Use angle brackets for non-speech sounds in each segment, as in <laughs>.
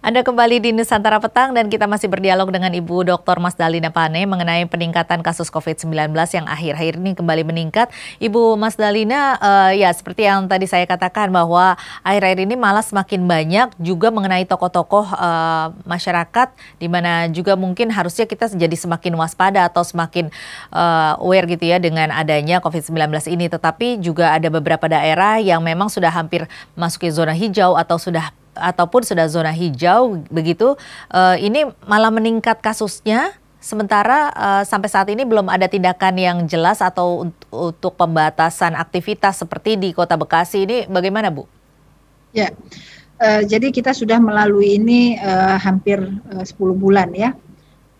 Anda kembali di Nusantara Petang dan kita masih berdialog dengan Ibu Dr. Mas Dalina Pane mengenai peningkatan kasus COVID-19 yang akhir-akhir ini kembali meningkat. Ibu Mas Dalina, uh, ya seperti yang tadi saya katakan bahwa akhir-akhir ini malah semakin banyak juga mengenai tokoh-tokoh uh, masyarakat di mana juga mungkin harusnya kita jadi semakin waspada atau semakin uh, aware gitu ya dengan adanya COVID-19 ini. Tetapi juga ada beberapa daerah yang memang sudah hampir masuk ke zona hijau atau sudah ataupun sudah zona hijau begitu uh, ini malah meningkat kasusnya sementara uh, sampai saat ini belum ada tindakan yang jelas atau untuk, pembatasan aktivitas seperti di Kota Bekasi ini bagaimana Bu? Ya. Uh, jadi kita sudah melalui ini uh, hampir uh, 10 bulan ya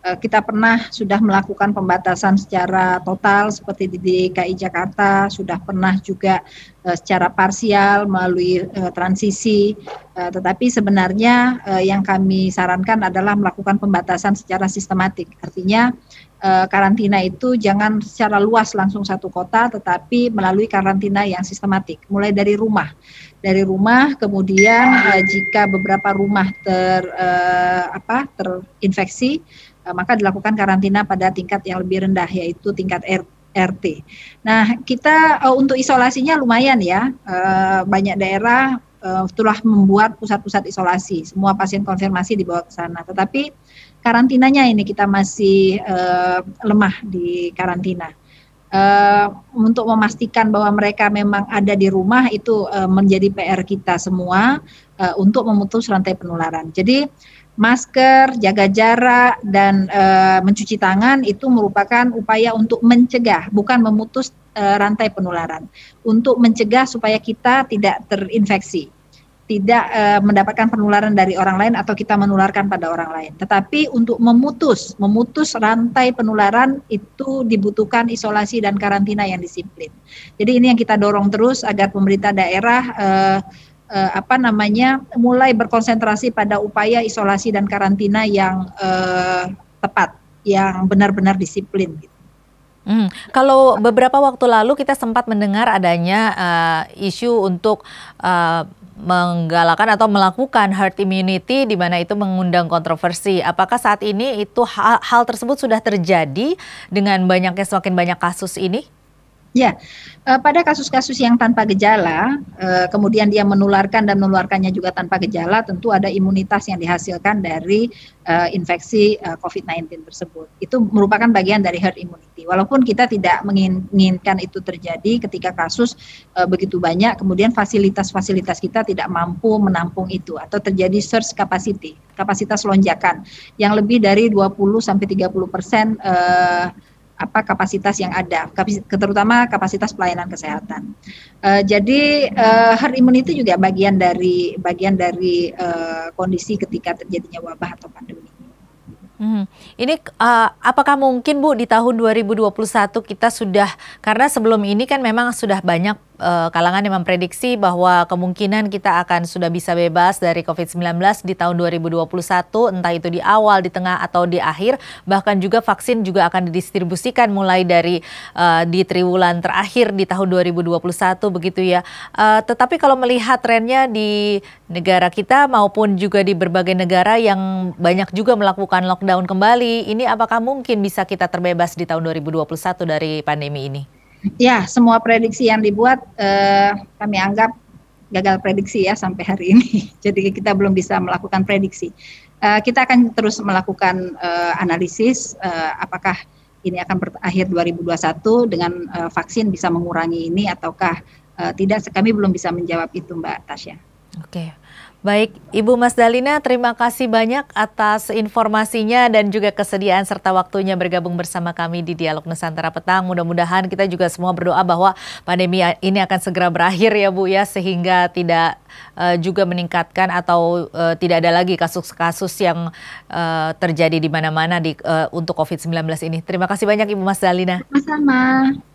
Eh, kita pernah sudah melakukan pembatasan secara total seperti di DKI Jakarta, sudah pernah juga eh, secara parsial melalui eh, transisi. Tetapi sebenarnya yang kami sarankan adalah melakukan pembatasan secara sistematik. Artinya karantina itu jangan secara luas langsung satu kota, tetapi melalui karantina yang sistematik, mulai dari rumah. Dari rumah, kemudian jika beberapa rumah ter apa terinfeksi Eh, maka dilakukan karantina pada tingkat yang lebih rendah yaitu tingkat RT. Nah, kita uh, untuk isolasinya lumayan ya. Uh, banyak daerah uh, telah membuat pusat-pusat isolasi. Semua pasien konfirmasi dibawa ke sana. Tetapi karantinanya ini kita masih uh, lemah di karantina. Uh, untuk memastikan bahwa mereka memang ada di rumah itu uh, menjadi PR kita semua uh, untuk memutus rantai penularan. Jadi masker, jaga jarak, dan e, mencuci tangan itu merupakan upaya untuk mencegah, bukan memutus e, rantai penularan, untuk mencegah supaya kita tidak terinfeksi tidak e, mendapatkan penularan dari orang lain atau kita menularkan pada orang lain. Tetapi untuk memutus, memutus rantai penularan itu dibutuhkan isolasi dan karantina yang disiplin. Jadi ini yang kita dorong terus agar pemerintah daerah e, eh, apa namanya mulai berkonsentrasi pada upaya isolasi dan karantina yang eh, tepat, yang benar-benar disiplin. Gitu. Hmm. Kalau beberapa waktu lalu kita sempat mendengar adanya uh, isu untuk uh, menggalakkan atau melakukan herd immunity di mana itu mengundang kontroversi. Apakah saat ini itu hal, hal tersebut sudah terjadi dengan banyaknya semakin banyak kasus ini? Ya, eh, pada kasus-kasus yang tanpa gejala, eh, kemudian dia menularkan dan menularkannya juga tanpa gejala, tentu ada imunitas yang dihasilkan dari eh, infeksi COVID-19 tersebut. Itu merupakan bagian dari herd immunity. Walaupun kita tidak menginginkan itu terjadi ketika kasus begitu banyak, kemudian fasilitas-fasilitas kita tidak mampu menampung itu atau terjadi surge capacity, kapasitas lonjakan yang lebih dari 20 sampai 30 persen. Eh, apa kapasitas yang ada, terutama kapasitas pelayanan kesehatan. Uh, jadi uh, herd immunity juga bagian dari bagian dari uh, kondisi ketika terjadinya wabah atau pandemi. Hmm. Ini uh, apakah mungkin Bu di tahun 2021 kita sudah karena sebelum ini kan memang sudah banyak Eh, kalangan yang memprediksi bahwa kemungkinan kita akan sudah bisa bebas dari COVID-19 di tahun 2021, entah itu di awal, di tengah, atau di akhir. Bahkan juga vaksin juga akan didistribusikan mulai dari uh, di triwulan terakhir di tahun 2021 begitu ya. Uh, tetapi kalau melihat trennya di negara kita maupun juga di berbagai negara yang banyak juga melakukan lockdown kembali, ini apakah mungkin bisa kita terbebas di tahun 2021 dari pandemi ini? Ya, semua prediksi yang dibuat eh, kami anggap gagal prediksi ya sampai hari ini. <laughs> Jadi kita belum bisa melakukan prediksi. Eh, kita akan terus melakukan eh, analisis eh, apakah ini akan berakhir 2021 dengan eh, vaksin bisa mengurangi ini ataukah eh, tidak. Kami belum bisa menjawab itu, Mbak Tasya. Oke. Baik, Ibu Mas Dalina, terima kasih banyak atas informasinya dan juga kesediaan serta waktunya bergabung bersama kami di Dialog Nusantara Petang. Mudah-mudahan kita juga semua berdoa bahwa pandemi ini akan segera berakhir ya Bu ya, sehingga tidak uh, juga meningkatkan atau uh, tidak ada lagi kasus-kasus yang uh, terjadi di mana-mana uh, untuk COVID-19 ini. Terima kasih banyak Ibu Mas Dalina. Sama-sama.